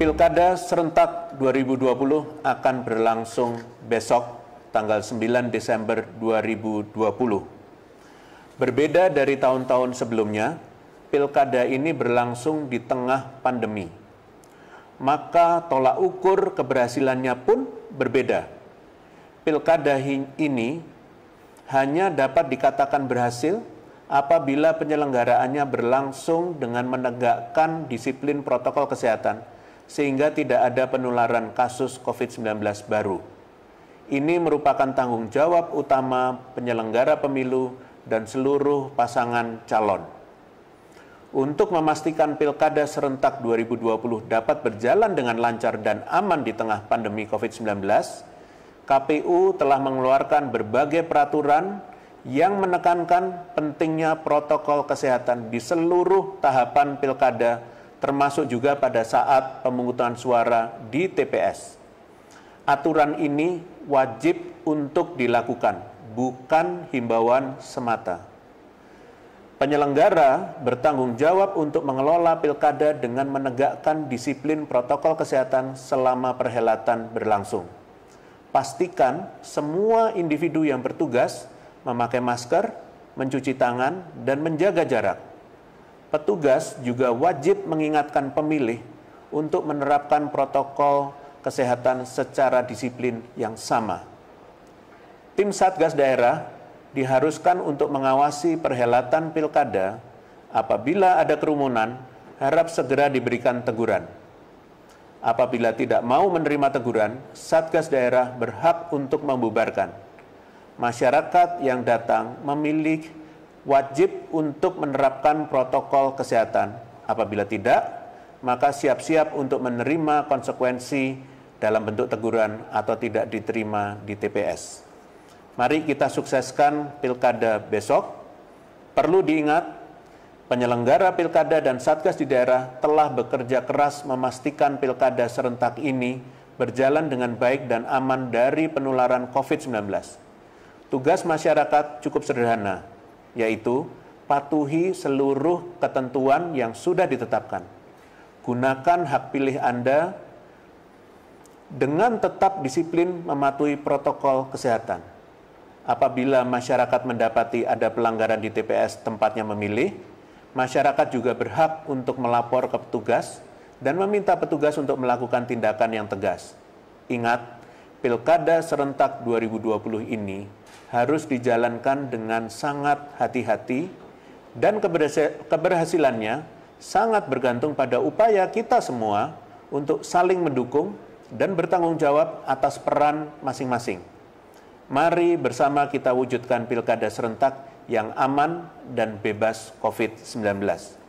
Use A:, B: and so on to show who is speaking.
A: Pilkada serentak 2020 akan berlangsung besok tanggal 9 Desember 2020. Berbeda dari tahun-tahun sebelumnya, pilkada ini berlangsung di tengah pandemi. Maka tolak ukur keberhasilannya pun berbeda. Pilkada ini hanya dapat dikatakan berhasil apabila penyelenggaraannya berlangsung dengan menegakkan disiplin protokol kesehatan sehingga tidak ada penularan kasus COVID-19 baru. Ini merupakan tanggung jawab utama penyelenggara pemilu dan seluruh pasangan calon. Untuk memastikan pilkada serentak 2020 dapat berjalan dengan lancar dan aman di tengah pandemi COVID-19, KPU telah mengeluarkan berbagai peraturan yang menekankan pentingnya protokol kesehatan di seluruh tahapan pilkada termasuk juga pada saat pemungutan suara di TPS. Aturan ini wajib untuk dilakukan, bukan himbauan semata. Penyelenggara bertanggung jawab untuk mengelola pilkada dengan menegakkan disiplin protokol kesehatan selama perhelatan berlangsung. Pastikan semua individu yang bertugas memakai masker, mencuci tangan, dan menjaga jarak Petugas juga wajib mengingatkan pemilih untuk menerapkan protokol kesehatan secara disiplin yang sama. Tim Satgas Daerah diharuskan untuk mengawasi perhelatan pilkada apabila ada kerumunan, harap segera diberikan teguran. Apabila tidak mau menerima teguran, Satgas daerah berhak untuk membubarkan. Masyarakat yang datang memiliki wajib untuk menerapkan protokol kesehatan. Apabila tidak, maka siap-siap untuk menerima konsekuensi dalam bentuk teguran atau tidak diterima di TPS. Mari kita sukseskan pilkada besok. Perlu diingat, penyelenggara pilkada dan satgas di daerah telah bekerja keras memastikan pilkada serentak ini berjalan dengan baik dan aman dari penularan COVID-19. Tugas masyarakat cukup sederhana, yaitu patuhi seluruh ketentuan yang sudah ditetapkan. Gunakan hak pilih Anda dengan tetap disiplin mematuhi protokol kesehatan. Apabila masyarakat mendapati ada pelanggaran di TPS tempatnya memilih, masyarakat juga berhak untuk melapor ke petugas dan meminta petugas untuk melakukan tindakan yang tegas. Ingat, Pilkada serentak 2020 ini harus dijalankan dengan sangat hati-hati dan keberhasilannya sangat bergantung pada upaya kita semua untuk saling mendukung dan bertanggung jawab atas peran masing-masing. Mari bersama kita wujudkan pilkada serentak yang aman dan bebas COVID-19.